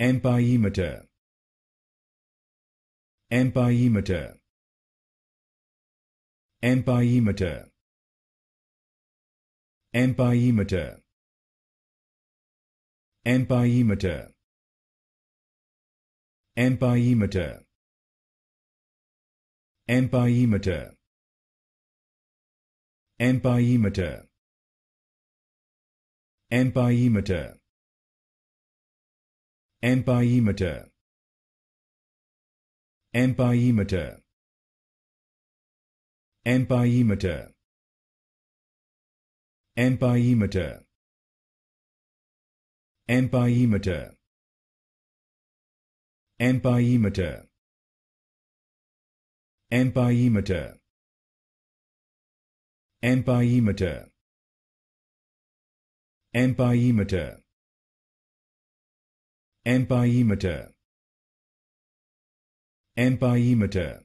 Empymeter Empymeter Empymeter Empymeter Empymeter Empymeter Empymeter Empymeter Empymeter Amperemeter Amperemeter Amperemeter Amperemeter Amperemeter Amperemeter Amperemeter Amperemeter Amperemeter Amperemeter Amperemeter